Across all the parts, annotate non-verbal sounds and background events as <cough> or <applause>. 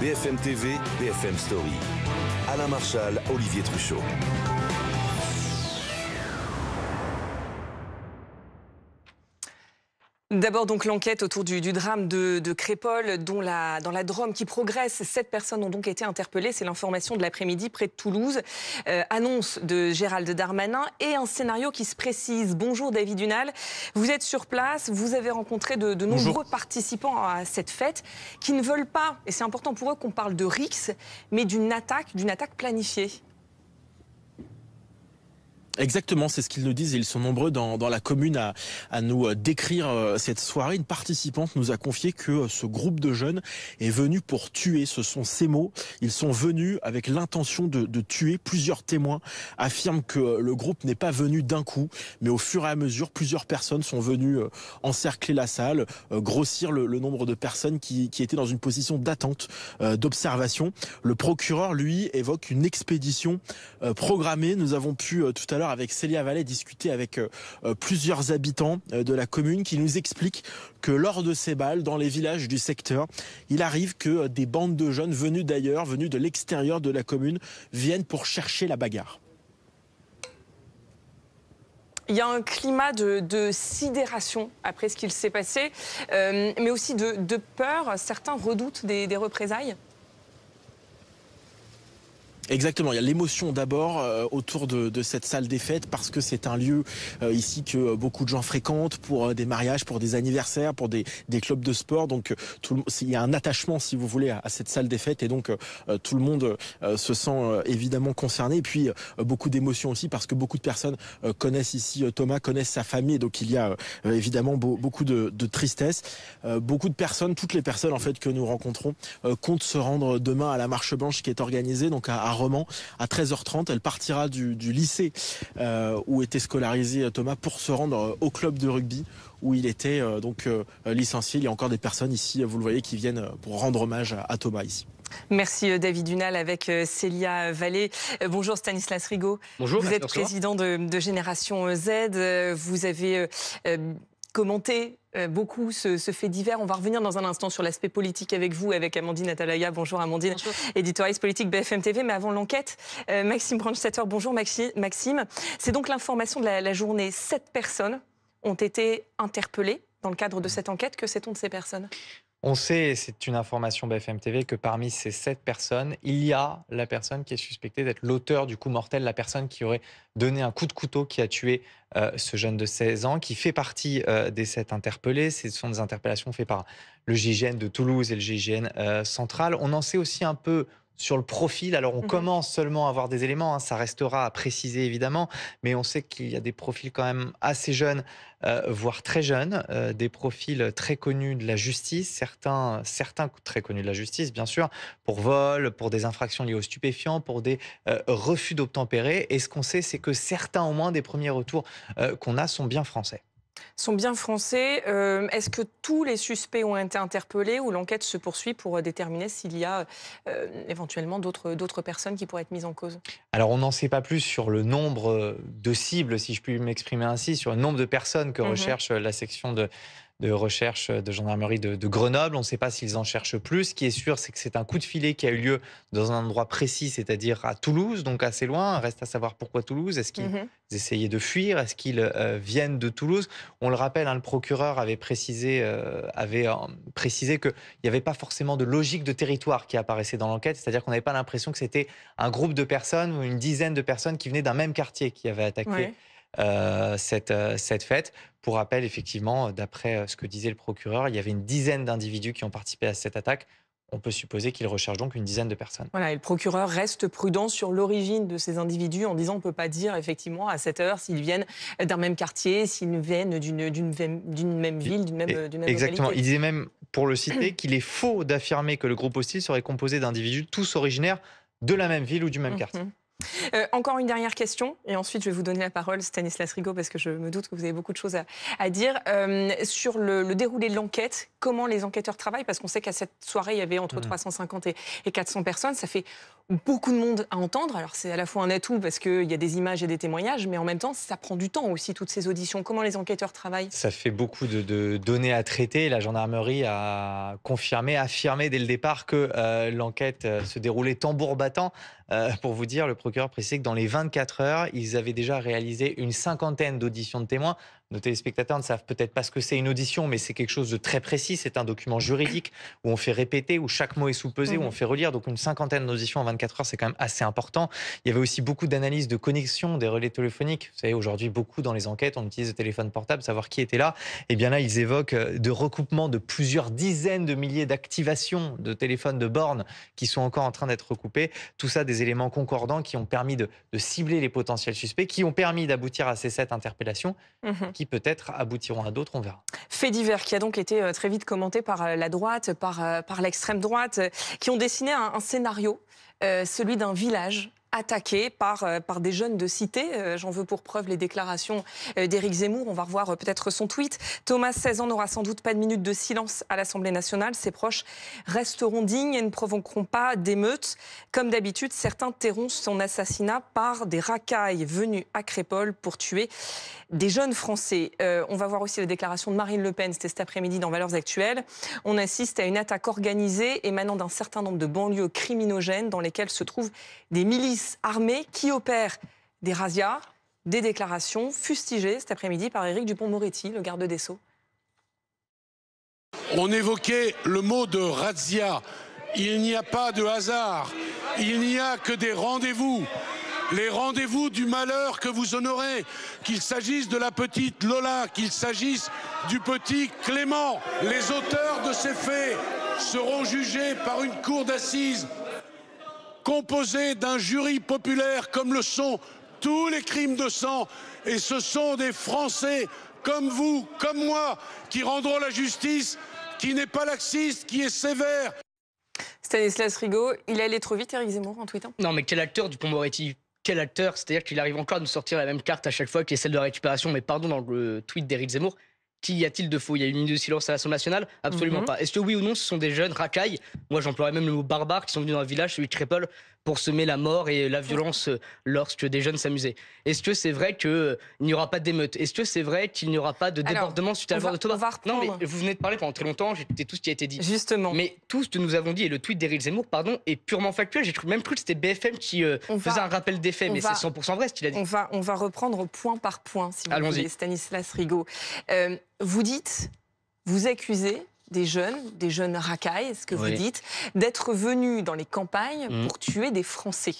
BFM TV, BFM Story. Alain Marchal, Olivier Truchot. D'abord donc l'enquête autour du, drame de, Crépole, dont la, dans la Drôme qui progresse. Sept personnes ont donc été interpellées. C'est l'information de l'après-midi près de Toulouse. Euh, annonce de Gérald Darmanin et un scénario qui se précise. Bonjour David Dunal. Vous êtes sur place. Vous avez rencontré de, de nombreux participants à cette fête qui ne veulent pas, et c'est important pour eux qu'on parle de RIX, mais d'une attaque, d'une attaque planifiée. Exactement, c'est ce qu'ils nous disent. et Ils sont nombreux dans, dans la commune à, à, nous euh, décrire euh, cette soirée. Une participante nous a confié que euh, ce groupe de jeunes est venu pour tuer. Ce sont ces mots. Ils sont venus avec l'intention de, de tuer. Plusieurs témoins affirment que le groupe n'est pas venu d'un coup, mais au fur et à mesure, plusieurs personnes sont venues encercler la salle, grossir le, nombre de personnes qui, qui, étaient dans une position d'attente, d'observation. Le procureur, lui, évoque une expédition programmée. Nous avons pu tout à l'heure avec Célia Vallet discuter avec euh, euh, plusieurs habitants euh, de la commune qui nous expliquent que lors de ces balles dans les villages du secteur, il arrive que des bandes de jeunes venus d'ailleurs, venus de l'extérieur de la commune, viennent pour chercher la bagarre. Il y a un climat de, sidération après ce qu'il s'est passé, mais aussi de, peur. Certains redoutent des représailles. Exactement, il y a l'émotion d'abord euh, autour de, de, cette salle des fêtes parce que c'est un lieu euh, ici que beaucoup de gens fréquentent pour euh, des mariages, pour des anniversaires, pour des, des clubs de sport. Donc tout le, il y a un attachement, si vous voulez, à, cette salle des fêtes et donc tout le monde se sent évidemment concerné. Et puis beaucoup d'émotions aussi parce que beaucoup de personnes connaissent ici Thomas, connaissent sa famille. Donc il y a évidemment beaucoup de, de tristesse. Beaucoup de personnes, toutes les personnes en fait que nous rencontrons, comptent se rendre demain à la marche blanche qui est organisée donc à Romans. À 13h30, elle partira du, lycée euh, où était scolarisé euh, Thomas pour se rendre euh, au club de rugby où il était donc licencié. Il y a encore des personnes ici, vous le voyez, qui viennent pour rendre hommage à, Thomas ici. Merci David Dunal avec Célia Vallée. Bonjour Stanislas Rigaud. Bonjour. Vous êtes président de, de, Génération Z. Vous avez commenté euh, beaucoup ce, fait divers. On va revenir dans un instant sur l'aspect politique avec vous, avec Amandine Atalaya. Bonjour Amandine, bonjour. éditorialiste politique BFM TV. Mais avant l'enquête, euh, Maxime Branchetter, bonjour Maxime. C'est donc l'information de la, la journée. Sept personnes ont été interpellées dans le cadre de cette enquête. Que sait-on de ces personnes on sait, c'est une information BFM TV, que parmi ces sept personnes, il y a la personne qui est suspectée d'être l'auteur du coup mortel, la personne qui aurait donné un coup de couteau qui a tué euh, ce jeune de 16 ans, qui fait partie euh, des sept interpellés. Ce sont des interpellations faites par le GIGN de Toulouse et le GIGN euh, central. On en sait aussi un peu sur le profil. Alors on mmh commence seulement à avoir des éléments, hein, ça restera à préciser évidemment, mais on sait qu'il y a des profils quand même assez jeunes, euh, voire très jeunes, euh, des profils très connus de la justice, certains, certains très connus de la justice bien sûr, pour vol, pour des infractions liées aux stupéfiants, pour des euh, refus d'obtempérer. Et ce qu'on sait, c'est que certains au moins des premiers retours qu'on a sont bien français sont bien français. Euh, est-ce que tous les suspects ont été interpellés ou l'enquête se poursuit pour déterminer s'il y a euh, éventuellement d'autres personnes qui pourraient être mises en cause Alors on n'en sait pas plus sur le nombre de cibles, si je puis m'exprimer ainsi, sur le nombre de personnes que mhm. recherche la section de de recherche de gendarmerie de, Grenoble. On ne sait pas s'ils en cherchent plus. Ce qui est sûr, c'est que c'est un coup de filet qui a eu lieu dans un endroit précis, c'est-à-dire à Toulouse, donc assez loin. Reste à savoir pourquoi Toulouse. Est-ce qu'ils mhm. essayaient de fuir Est-ce qu'ils euh, viennent de Toulouse On le rappelle, hein, le procureur avait précisé, euh, avait, euh, qu'il n'y avait pas forcément de logique de territoire qui apparaissait dans l'enquête, c'est-à-dire qu'on n'avait pas l'impression que c'était un groupe de personnes ou une dizaine de personnes qui venaient d'un même quartier qui avait attaqué. Euh, euh, cette, fête. Pour rappel, effectivement, euh, d'après ce que disait le procureur, il y avait une dizaine d'individus qui ont participé à cette attaque. On peut supposer qu'il recherche donc une dizaine de personnes. Voilà, et le procureur reste prudent sur l'origine de ces individus en disant qu'on ne peut pas dire effectivement à cette heure s'ils viennent d'un même quartier, s'ils viennent d'une même ville, d'une même, Exactement. Il disait même, pour le citer, qu'il est faux d'affirmer que le groupe hostile serait composé d'individus tous originaires de la même ville ou du même mhm. quartier. Euh, encore une dernière question, et ensuite je vais vous donner la parole, Stanislas Rigaud, parce que je me doute que vous avez beaucoup de choses à, dire. Euh, sur le, déroulé de l'enquête, comment les enquêteurs travaillent Parce qu'on sait qu'à cette soirée, il y avait entre 350 mmh. et, et, 400 personnes. Ça fait beaucoup de monde à entendre. Alors c'est à la fois un atout parce qu'il y a des images et des témoignages, mais en même temps, ça prend du temps aussi, toutes ces auditions. Comment les enquêteurs travaillent Ça fait beaucoup de, données à traiter. La gendarmerie a confirmé, affirmé dès le départ que euh, l'enquête euh, se déroulait tambour battant. Euh, pour vous dire, le procureur précisait que dans les 24 heures, ils avaient déjà réalisé une cinquantaine d'auditions de témoins. Nos téléspectateurs ne savent peut-être pas ce que c'est une audition, mais c'est quelque chose de très précis. C'est un document juridique où on fait répéter, où chaque mot est sous-pesé, où mhm. on fait relire. Donc une cinquantaine d'auditions en 24 heures, c'est quand même assez important. Il y avait aussi beaucoup d'analyses de connexion des relais téléphoniques. Vous savez, aujourd'hui, beaucoup dans les enquêtes, on utilise le téléphone portable, savoir qui était là. Et eh bien là, ils évoquent euh, de recoupements de plusieurs dizaines de milliers d'activations de téléphones de bornes qui sont encore en train d'être recoupés. Tout ça, des éléments concordants qui ont permis de, cibler les potentiels suspects, qui ont permis d'aboutir à ces sept interpellations. Mhm qui peut-être aboutiront à d'autres, on verra. Fait divers qui a donc été euh, très vite commenté par euh, la droite, par, euh, par l'extrême droite, qui ont dessiné un, scénario, celui d'un village attaqué par, euh, par des jeunes de cité. Euh, j'en veux pour preuve les déclarations euh, d'Éric Zemmour. On va revoir peut-être son tweet. Thomas, 16 ans, n'aura sans doute pas de minute de silence à l'Assemblée nationale. Ses proches resteront dignes et ne provoqueront pas d'émeutes. Comme d'habitude, certains tairont son assassinat par des racailles venus à Crépole pour tuer des jeunes Français. on va voir aussi les déclarations de Marine Le Pen, c'était cet après-midi dans Valeurs Actuelles. On assiste à une attaque organisée émanant d'un certain nombre de banlieues criminogènes dans lesquelles se trouvent des milices armée qui opère des razzias, des déclarations fustigées cet après-midi par Éric Dupont-Moretti, le garde des Sceaux. On évoquait le mot de razzia. Il n'y a pas de hasard, il n'y a que des rendez-vous les rendez-vous du malheur que vous honorez, qu'il s'agisse de la petite Lola, qu'il s'agisse du petit Clément. Les auteurs de ces faits seront jugés par une cour d'assises composé d'un jury populaire comme le sont tous les crimes de sang. Et ce sont des Français comme vous, comme moi, qui rendront la justice, qui n'est pas laxiste, qui est sévère. Stanislas Rigaud, il allait trop vite, Eric Zemmour, en tweetant. Non, mais quel acteur du pont Quel acteur C'est-à-dire qu'il arrive encore à nous sortir la même carte à chaque fois, qui est celle de la récupération. Mais pardon, dans le tweet d'Eric Zemmour, qu'y a-t-il de faux Il y a une ligne de silence à l'Assemblée nationale Absolument mhm. pas. Est-ce que oui ou non, ce sont des jeunes racailles Moi, j'emploierais même le mot barbare qui sont venus dans un village, celui de Crépole, pour semer la mort et la violence euh, lorsque des jeunes s'amusaient. Est-ce que c'est vrai qu'il euh, n'y aura pas d'émeute Est-ce que c'est vrai qu'il n'y aura pas de débordement suite à la de Non, mais vous venez de parler pendant très longtemps, j'écoutais tout ce qui a été dit. Justement. Mais tout ce que nous avons dit et le tweet d'Éric Zemmour, pardon, est purement factuel. J'ai même cru que c'était BFM qui euh, faisait un rappel des faits, mais c'est 100% vrai ce qu'il a dit. On va, on va reprendre point par point, si vous voulez, Stanislas Rigaud vous dites, vous accusez des jeunes, des jeunes racailles, ce que vous dites, d'être venus dans les campagnes mm. pour tuer des Français.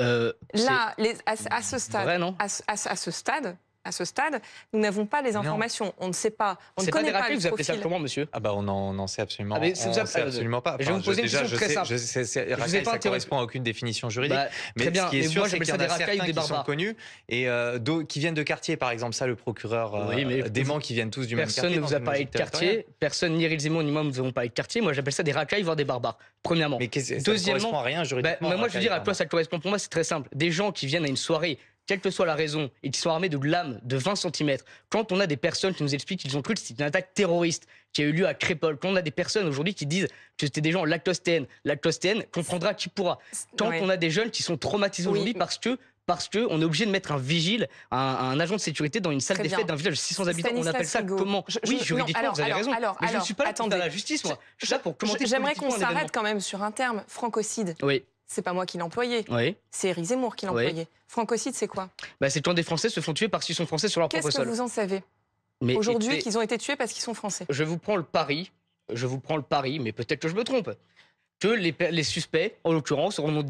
Euh, Là, à, ce stade, à, ce stade, à ce stade, nous n'avons pas les informations. On ne sait pas. On ne connaît pas, pas le Vous appelez ça comment, monsieur Ah bah on n'en sait absolument, ah mais absolument pas. je vais vous poser une question très simple. Je correspond à aucune définition juridique. Bah, mais ce qui est sûr, c'est qu'il y en a certains des qui sont connus et euh, qui viennent de quartiers, par exemple. Ça, le procureur euh, dément qui viennent tous du même quartier. Personne ne vous a parlé de quartier. Personne, ni Rilzimo ni moi, vous avons parlé de quartier. Moi, j'appelle ça des racailles, voire des barbares. Premièrement. Mais deuxièmement, ça correspond à rien bah, juridiquement. Moi, je veux dire à quoi ça correspond. Pour moi, c'est très simple. Des gens qui viennent à une soirée quelle que soit la raison, et qui sont armés de lames de 20 cm, quand on a des personnes qui nous expliquent qu'ils ont cru que c'était une attaque terroriste qui a eu lieu à Crépole, quand on a des personnes aujourd'hui qui disent que c'était des gens lactostéennes, lactostéennes, comprendra qui pourra. Quand on a des jeunes qui sont traumatisés aujourd'hui parce que parce qu'on est obligé de mettre un vigile, un, agent de sécurité dans une salle des fêtes d'un village de 600 habitants. on appelle ça comment Oui, juridiquement, vous avez raison. Alors, mais je ne suis pas là pour la justice, moi. là pour commenter. J'aimerais qu'on s'arrête quand même sur un terme, francocide. Oui c'est pas moi qui l'employais. C'est Éric Zemmour qui l'employait. Francocide, c'est quoi bah, C'est quand des Français se font tuer parce qu'ils sont Français sur leur propre sol. Qu'est-ce que vous en savez Aujourd'hui, qu'ils ont été tués parce qu'ils sont Français. Je vous prends le pari, je vous prends le pari, mais peut-être que je me trompe, les, suspects, en l'occurrence, auront,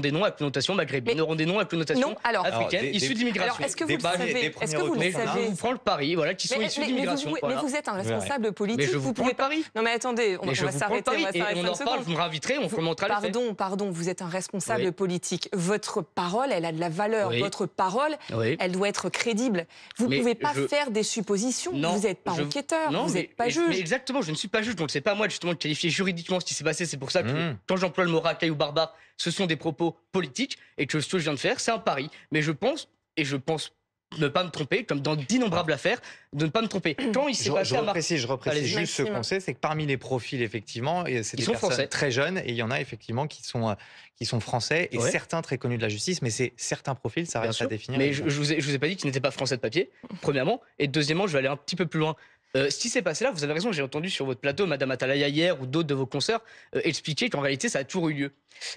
des noms à connotation maghrébine, auront des noms à connotation alors, africaine, alors, d'immigration. Alors, est-ce que vous savez Est-ce que vous le savez Je vous prends le pari, voilà, qui sont issus d'immigration. Mais, vous êtes un responsable politique. Mais vous, pouvez pas. pari. Non, mais attendez, on, va s'arrêter. On, on en parle, vous me raviterez, on vous montrera Pardon, fait. pardon, vous êtes un responsable politique. Votre parole, elle a de la valeur. Votre parole, elle doit être crédible. Vous ne pouvez pas faire des suppositions. vous n'êtes pas enquêteur, vous n'êtes pas juge. Exactement, je ne suis pas juge, donc c'est pas moi justement de qualifier juridiquement ce qui s'est passé. C'est pour ça Mmh. quand j'emploie le mot racaille ou barbare, ce sont des propos politiques et que ce que je viens de faire, c'est un pari. Mais je pense, et je pense ne pas me tromper, comme dans d'innombrables affaires, de ne pas me tromper. Mmh. Quand il s'est passé je à Je reprécise juste ce qu'on sait, c'est que parmi les profils, effectivement, c'est des personnes très jeunes, et il y en a effectivement qui sont, euh, qui sont français, et certains très connus de la justice, mais c'est certains profils, ça reste à définir. Mais je ne vous, vous, ai pas dit qu'ils n'étaient pas français de papier, premièrement, et deuxièmement, je vais aller un petit peu plus loin ce euh, qui s'est passé là, vous avez raison, j'ai entendu sur votre plateau Madame Atalaya hier ou d'autres de vos consoeurs euh, expliquer qu'en réalité ça a toujours eu lieu.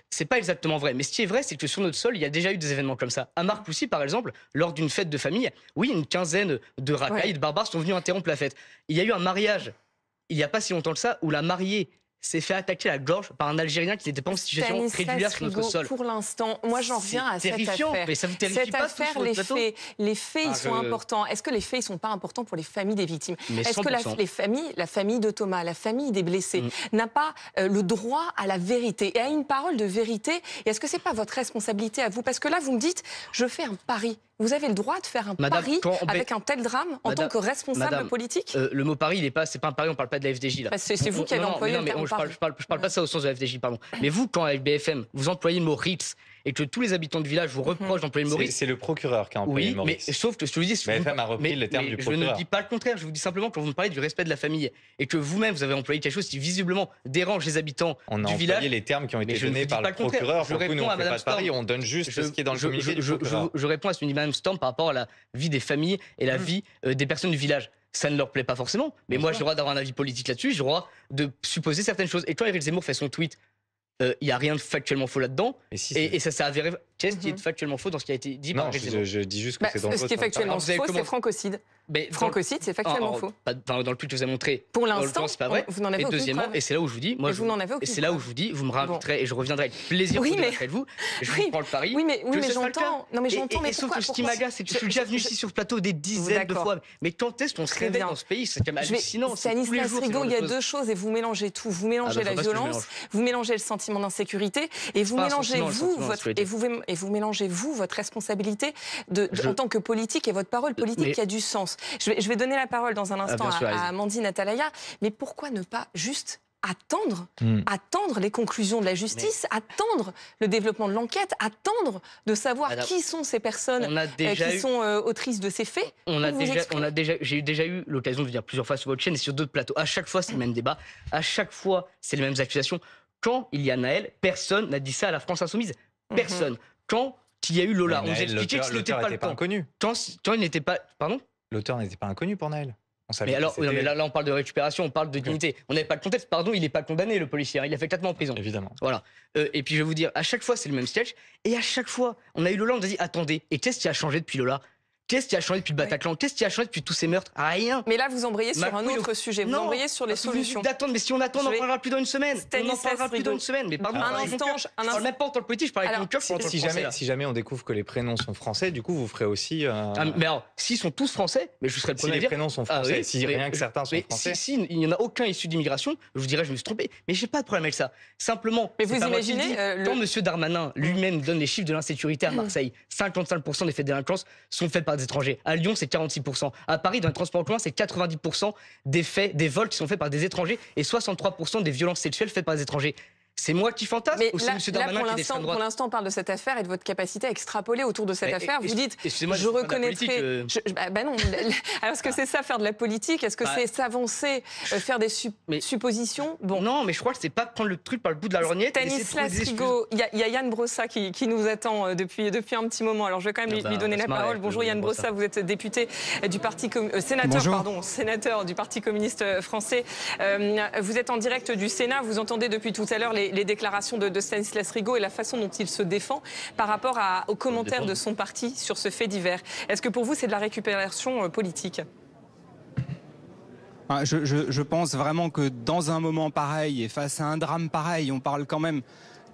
C'est pas exactement vrai, mais ce qui est vrai, c'est que sur notre sol, il y a déjà eu des événements comme ça. À Marcoussis, par exemple, lors d'une fête de famille, oui, une quinzaine de racailles, de barbares sont venus interrompre la fête. Il y a eu un mariage, il n'y a pas si longtemps que ça, où la mariée s'est fait attaquer la gorge par un Algérien qui n'était pas en situation régulière sur notre sol. Pour l'instant, moi j'en reviens à cette affaire. Mais cette affaire, les, faits, les faits, ils ah, sont importants. Est-ce que les faits ils sont pas importants pour les familles des victimes Est-ce que la, les familles, la famille de Thomas, la famille des blessés, mm. n'a pas euh, le droit à la vérité et à une parole de vérité Et est-ce que c'est pas votre responsabilité à vous Parce que là, vous me dites, je fais un pari vous avez le droit de faire un pari avec un tel drame en tant que responsable politique euh, Le mot pari, ce n'est pas, pas un pari, on ne parle pas de la FDJ là. Bah, c'est, vous qui avez employé le mot Je ne parle, pas ça au sens de la FDJ, pardon. Mais vous, quand avec BFM, vous employez le mot RIPS, et que tous les habitants du village vous mhm. reprochent d'employer le Maurice. C'est le procureur qui a employé le Maurice. Mais, sauf que je vous dis, le terme du procureur. Je ne dis pas le contraire. Je vous dis simplement que vous me parlez du respect de la famille et que vous-même vous avez employé quelque chose qui visiblement dérange les habitants du village. On a employé les termes qui ont été donnés par le procureur. Je réponds on à donne juste ce qui est dans le communiqué je, réponds Storm par rapport à la vie des familles et la mmh. vie euh, des personnes du village ça ne leur plaît pas forcément. Mais moi, j'ai le droit d'avoir un avis politique là-dessus, j'ai le droit de supposer certaines choses. Et quand Éric Zemmour fait son tweet il euh, n'y a rien de factuellement faux là-dedans. Et, et ça s'est avéré qu'est-ce qui est mhm. factuellement faux dans ce qui a été dit Non, je, dis juste que bah, c'est dangereux. Ce qui est factuellement faux, c'est francocide. Mais francocide, c'est ah, factuellement faux. dans le plus que vous avez montré, pour l'instant, c'est pas vrai. et deuxièmement, et c'est là où je vous dis, moi, je, vous n'en avez aucune. C'est là où je vous dis, vous me réinviterez et je reviendrai avec plaisir oui, mais... de vous. Je vous prends le pari. Oui, mais, oui, mais j'entends. Non, mais j'entends. Mais sauf que ce qui m'agace, c'est que je suis déjà venu ici sur le plateau des dizaines de fois. Mais quand est-ce qu'on se réveille dans ce pays C'est quand même hallucinant. C'est Anistas Rigaud. Il y a deux choses et vous mélangez tout. Vous mélangez ah, bah, la violence, vous mélangez le sentiment d'insécurité et vous mélangez vous votre vous et vous mélangez, vous, votre responsabilité de, en tant que politique et votre parole politique qui a du sens. Je vais, donner la parole dans un ah, instant à, Amandine Atalaya, mais pourquoi ne pas juste attendre, hmm. attendre les conclusions de la justice, attendre le développement de l'enquête, attendre de savoir qui sont ces personnes euh, qui sont euh, autrices de ces faits. On a déjà, on a déjà, j'ai déjà eu l'occasion de venir plusieurs fois sur votre chaîne et sur d'autres plateaux. À chaque fois, c'est le même débat. À chaque fois, c'est les mêmes accusations. Quand il y a Naël, personne n'a dit ça à la France insoumise. Mhm. Personne quand il y a eu Lola. on a expliqué que ce n'était pas le inconnu. Quand, il n'était pas. Pardon L'auteur n'était pas inconnu pour Naël. On savait mais alors, là, on parle de récupération, on parle de dignité. On n'avait pas le contexte. Pardon, il n'est pas condamné, le policier. Hein. Il a fait 4 mois en prison. Évidemment. Voilà. Euh, et puis, je vais vous dire, à chaque fois, c'est le même sketch. Et à chaque fois, on a eu Lola, on a dit attendez, et qu'est-ce qui a changé depuis Lola Qu'est-ce qui a changé depuis le Bataclan Qu'est-ce qui a changé depuis tous ces meurtres Rien. Mais là, vous embrayez sur un autre sujet. Vous embrayez sur les solutions. D'attendre, mais si on attend, on n'en parlera plus dans une semaine. on n'en parlera plus dans une semaine. Mais pardon, un instant, un instant. même pas en tant que politique, je parle avec mon cœur. Si, jamais, si jamais on découvre que les prénoms sont français, du coup, vous ferez aussi. Euh, ah, mais alors, s'ils sont tous français, mais je serais le premier si à dire. Si les prénoms sont ah français, si rien que certains sont français. Si, il n'y en a aucun issu d'immigration, je vous dirais, je me suis trompé. Mais j'ai pas de problème avec ça. Simplement. Mais vous imaginez. Euh, Quand M. Darmanin lui-même donne les chiffres de l'insécurité à mm. Marseille, 55% des faits de délinquance sont faits par à Lyon, c'est 46%. À Paris, dans les transports en commun, c'est 90% des faits, des vols qui sont faits par des étrangers et 63% des violences sexuelles faites par des étrangers. C'est moi qui fantasme ou M. Darmanin là, pour qui Pour l'instant, on parle de cette affaire et de votre capacité à extrapoler autour de cette affaire. Vous dites, je reconnaîtrai... Euh... Bah, bah non, <laughs> alors est-ce que ah. c'est ça faire de la politique Est-ce que bah, c'est s'avancer, euh, faire des suppositions bon. Non, mais je crois que c'est pas prendre le truc par le bout de la lorgnette. Stanislas Rigaud, il y, a Yann Brossa qui, nous attend euh, depuis, depuis un petit moment. Alors je vais quand même eh ben, lui, donner la parole. Bonjour euh, Yann Brossa, vous êtes député du Parti... sénateur, pardon, sénateur du Parti communiste français. vous êtes en direct du Sénat, vous entendez depuis tout à l'heure les les, déclarations de, Stanislas Rigaud et la façon dont il se défend par rapport aux commentaires de son parti sur ce fait divers. Est-ce que pour vous, c'est de la récupération euh, politique ah, je, pense vraiment que dans un moment pareil et face à un drame pareil, on parle quand même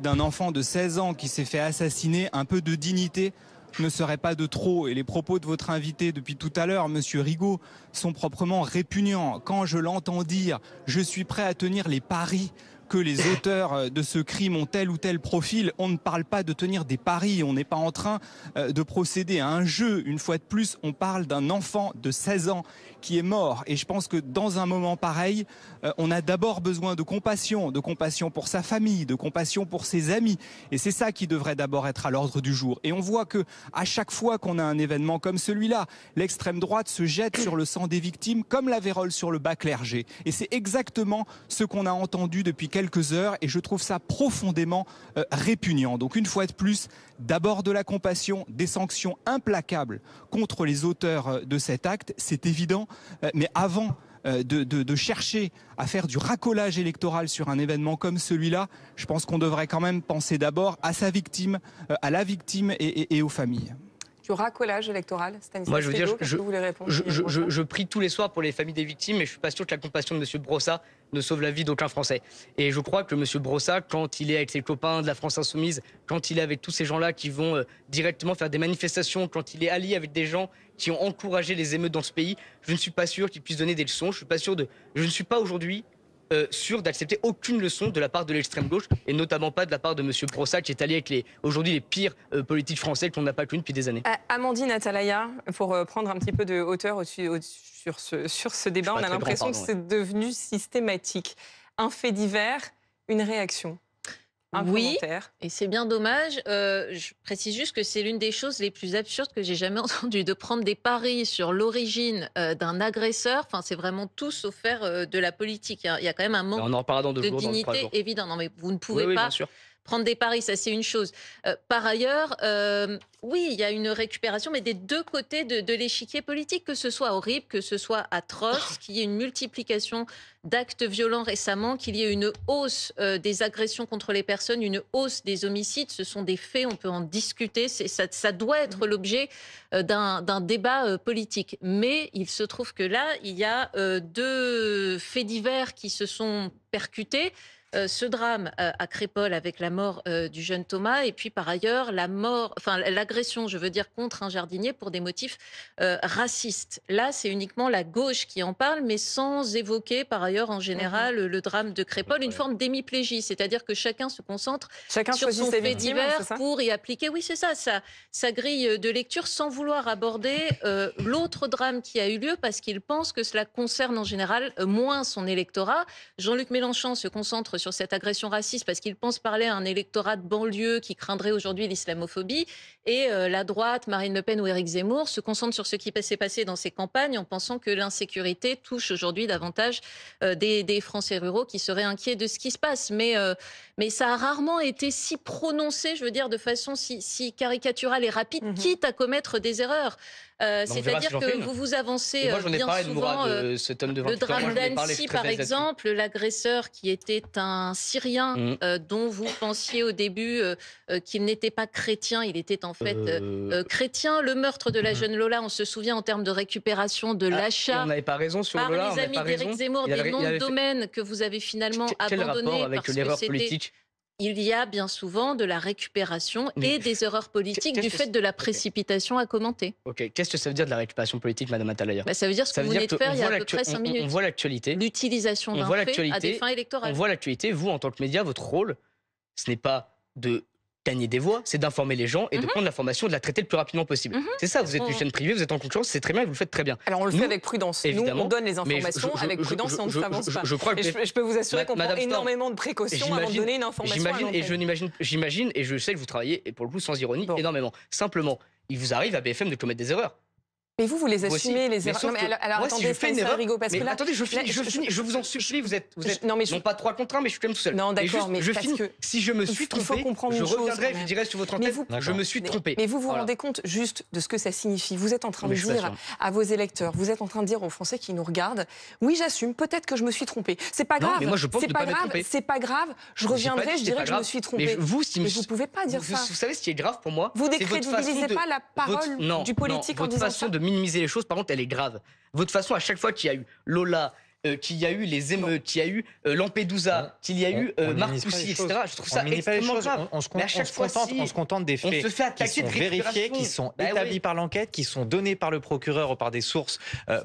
d'un enfant de 16 ans qui s'est fait assassiner, un peu de dignité ne serait pas de trop. Et les propos de votre invité depuis tout à l'heure, Monsieur Rigaud, sont proprement répugnants. Quand je l'entends dire, je suis prêt à tenir les paris que les auteurs euh, de ce crime ont tel ou tel profil. On ne parle pas de tenir des paris, on n'est pas en train euh, de procéder à un jeu. Une fois de plus, on parle d'un enfant de 16 ans qui est mort. Et je pense que dans un moment pareil, euh, on a d'abord besoin de compassion, de compassion pour sa famille, de compassion pour ses amis. Et c'est ça qui devrait d'abord être à l'ordre du jour. Et on voit que à chaque fois qu'on a un événement comme celui-là, l'extrême droite se jette sur le sang des victimes comme la vérole sur le bas clergé. Et c'est exactement ce qu'on a entendu depuis quelques quelques heures et je trouve ça profondément euh, répugnant. Donc une fois de plus, d'abord de la compassion, des sanctions implacables contre les auteurs euh, de cet acte, c'est évident, euh, mais avant de, chercher à faire du racolage électoral sur un événement comme celui-là, je pense qu'on devrait quand même penser d'abord à sa victime, à la victime et aux familles du racolage électoral Stanislas Moi, je veux dire, je, je, prie tous les soirs pour les familles des victimes, mais je suis pas sûr que la compassion de M. Brossa ne sauve la vie d'aucun Français. Et je crois que M. Brossa, quand il est avec ses copains de la France Insoumise, quand il est avec tous ces gens-là qui vont euh, directement faire des manifestations, quand il est allié avec des gens qui ont encouragé les émeutes dans ce pays, je ne suis pas sûr qu'il puisse donner des leçons. Je suis pas de. Je ne suis pas aujourd'hui euh, sûr d'accepter aucune leçon de la part de l'extrême gauche et notamment pas de la part de M. Brossat qui est allé avec les aujourd'hui les pires euh, politiques français qu'on n'a pas connues depuis des années. Amandine Atalaya, pour euh, prendre un petit peu de hauteur sur, ce, débat, on a l'impression que c'est devenu systématique. Un fait divers, une réaction oui, Et c'est bien dommage. Euh, je précise juste que c'est l'une des choses les plus absurdes que j'ai jamais <laughs> entendues, de prendre des paris sur l'origine euh, d'un agresseur. Enfin, c'est vraiment tout sauf faire euh, de la politique. Il y, a, quand même un manque de, dignité évident. Non, mais vous ne pouvez pas prendre des paris, ça c'est une chose. Euh, par ailleurs, euh, oui, il y a une récupération, mais des deux côtés de, l'échiquier politique, que ce soit horrible, que ce soit atroce, <coughs> qu'il y ait une multiplication d'actes violents récemment, qu'il y ait une hausse euh, des agressions contre les personnes, une hausse des homicides. Ce sont des faits, on peut en discuter. ça, doit être mm-hmm. l'objet d'un débat politique. Mais il se trouve que là, il y a deux faits divers qui se sont percutés euh, ce drame euh, à Crépole avec la mort euh, du jeune Thomas et puis par ailleurs la mort, enfin l'agression, je veux dire, contre un jardinier pour des motifs racistes. Là, c'est uniquement la gauche qui en parle, mais sans évoquer par ailleurs en général mhm. le drame de Crépole, une forme d'hémiplégie, c'est-à-dire que chacun se concentre chacun sur son fait divers pour y appliquer, oui c'est ça, ça sa grille de lecture sans vouloir aborder l'autre drame qui a eu lieu parce qu'il pense que cela concerne en général moins son électorat. Jean-Luc Mélenchon se concentre sur cette agression raciste parce qu'ils pensent parler à un électorat de banlieue qui craindrait aujourd'hui l'islamophobie. Et euh, la droite, Marine Le Pen ou Éric Zemmour se concentrent sur ce qui s'est passé dans ces campagnes en pensant que l'insécurité touche aujourd'hui davantage euh, des, Français ruraux qui seraient inquiets de ce qui se passe. Euh, mais, ça a rarement été si prononcé, je veux dire, de façon si, caricaturale et rapide, mhm. quitte à commettre des erreurs. Euh, bah, c'est-à-dire que vous vous avancez bien souvent. De cet le drame d'Annecy, par exemple, l'agresseur qui était un Syrien mm. euh, dont vous pensiez au début euh, qu'il n'était pas chrétien, il était en fait chrétien. Le meurtre de la mm. jeune Lola, on se souvient en termes de récupération de ah, l'achat. On n'avait pas raison sur Lola. les amis d'Éric Zemmour, des noms de domaines que vous avez finalement abandonnés. parce il y a bien souvent de la récupération hmm. et des erreurs politiques du fait de la précipitation à commenter. Ok, qu'est-ce que ça veut dire de la récupération politique, Madame Atalaya bah, Ça veut dire ce que vous venez de faire il y a à peu près 5 minutes. On voit l'actualité. L'utilisation d'un fait à des fins électorales. On voit l'actualité. Vous, en tant que média, votre rôle, ce n'est pas de gagner des voix, c'est d'informer les gens et de mhm. prendre l'information et de la traiter le plus rapidement possible. Mhm. C'est ça, vous êtes une oh. chaîne privée, vous êtes en concurrence, c'est très bien, et vous le faites très bien. Alors on le fait avec prudence. Évidemment, Nous, on donne les informations avec prudence et on ne s'avance pas. Je, crois je, peux vous assurer qu'on prend énormément de précautions avant de donner une information. J'imagine et je n'imagine, j'imagine et je sais que vous travaillez et pour le coup sans ironie énormément. Simplement, il vous arrive à BFM de commettre des erreurs. Mais vous, vous les assumez, les erreurs. Non, mais attendez, je fais une erreur, je je, vous en supplie, vous êtes, vous êtes je, non, mais sont pas trois contre un, mais je suis quand même tout seul. Non, d'accord, mais je parce finis. Que si je me suis trompé, je reviendrai, je dirai sur votre antenne, vous, je me suis trompé. Mais, vous vous rendez compte juste de ce que ça signifie. Vous êtes en train de dire à vos électeurs, vous êtes en train de dire aux Français qui nous regardent, oui, j'assume, peut-être que je me suis trompé. C'est pas grave. C'est pas grave. C'est pas grave. Je reviendrai, je dirai que je me suis trompé. Mais vous, vous pouvez pas dire ça. Vous savez ce qui est grave pour moi Vous décrédibilisez pas la parole du politique en disant minimiser les choses, par contre, elle est grave. Votre façon, à chaque fois qu'il y a eu Lola, euh, qu'il y a eu les émeutes, qu'il y a eu euh, Lampedusa, qu'il y a eu euh, Marc Poussy, etc. Je trouve ça extrêmement grave. On, se on, se contente, on, se des faits qui sont vérifiés, qui sont bah établis par l'enquête, qui sont donnés par le procureur ou par des sources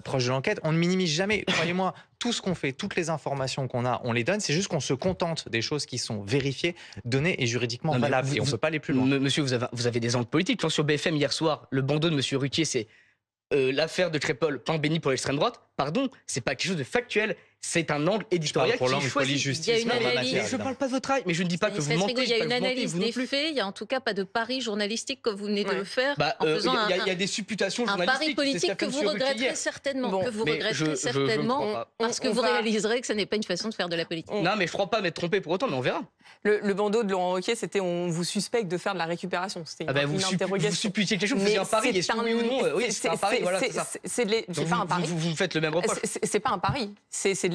proches de l'enquête. On ne minimise jamais, <coughs> croyez-moi, tout ce qu'on fait, toutes les informations qu'on a, on les donne. C'est juste qu'on se contente des choses qui sont vérifiées, données et juridiquement valables. et on ne peut pas aller plus loin. Monsieur, vous avez, vous avez des angles politiques. Sur BFM hier soir, le bandeau de Monsieur Ruquier, c'est euh, l'affaire de Crépol, pain béni pour l'extrême droite, pardon, c'est pas quelque chose de factuel, c'est un angle éditorial qui choisit. Justice, il y a une Je ne parle pas de votre travail, mais je ne dis pas que vous mentez. Il y a une analyse des faits. Il n'y a en tout cas pas de pari journalistique que vous venez de le faire. Il y a des supputations journalistiques. Un pari politique que vous regretterez certainement. Que vous regretterez certainement parce que vous réaliserez que ce n'est pas une façon de faire de la politique. Non, mais je ne crois pas m'être trompé pour autant, mais on verra. Le bandeau de Laurent Roquet, c'était on vous suspecte de faire de la récupération. C'était ah ben, une interrogation. Vous supputiez quelque chose, vous faisiez un pari. Est-ce oui ou non euh, c'est un pari. Vous faites le même C'est pas un pari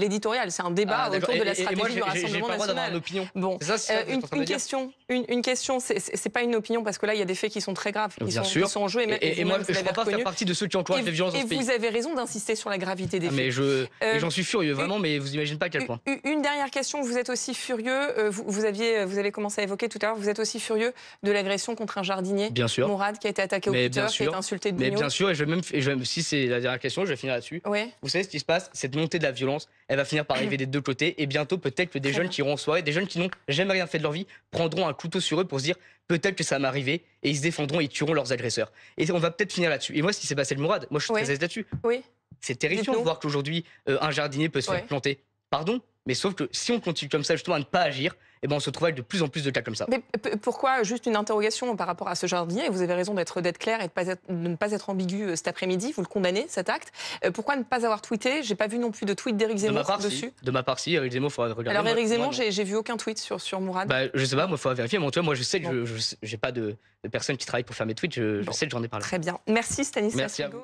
l'éditorial, c'est un débat ah, autour de la stratégie du Rassemblement national. Une bon, ça, euh, une, une, question, une, une question, c'est pas une opinion parce que là il y a des faits qui sont très graves, qui, sont, sont, en jeu. Et, même, et, moi, je ne crois pas faire partie de ceux qui encouragent les violences. Et vous avez raison d'insister sur la gravité des ah, faits. Mais je, euh, j'en suis furieux vraiment, mais vous n'imaginez pas à quel point. Une dernière question, vous êtes aussi furieux. Euh, vous aviez, vous avez commencé à évoquer tout à l'heure. Vous êtes aussi furieux de l'agression contre un jardinier, bien sûr. Mourad, qui a été attaqué au cutter, qui a été insulté de Mais bien sûr, et je même, si c'est la dernière question, je vais finir là-dessus. Vous savez ce qui se passe Cette montée de la violence, elle va finir par arriver des deux côtés. Et bientôt, peut-être que des jeunes qui iront en soirée, des jeunes qui n'ont jamais rien fait de leur vie, prendront un couteau sur eux pour se dire peut-être que ça m'est arrivé et ils se défendront et ils tueront leurs agresseurs. Et on va peut-être finir là-dessus. Et moi, si c'est s'est passé le Mourad, moi je suis très aise là-dessus. Oui. C'est terrifiant de voir qu'aujourd'hui, euh, un jardinier peut se faire planter. Pardon, mais sauf que si on continue comme ça justement à ne pas agir, eh ben, on se trouve avec de plus en plus de cas comme ça. Mais pourquoi, juste une interrogation par rapport à ce jardinier, vous avez raison d'être clair et de, ne pas être ambigu euh, cet après-midi, vous le condamnez, cet acte. Euh, pourquoi ne pas avoir tweeté J'ai pas vu non plus de tweet d'Éric Zemmour dessus. De ma part, si, Éric Zemmour, faudra regarder. Alors, Éric Zemmour, j'ai vu aucun tweet sur, sur Mourad. Bah, je sais pas, moi, il faudra vérifier. Mais en moi, je sais que je n'ai pas de, de personne qui travaille pour faire mes tweets, je, sais que j'en ai parlé. Très bien. Merci, Stanislas. Merci à vous.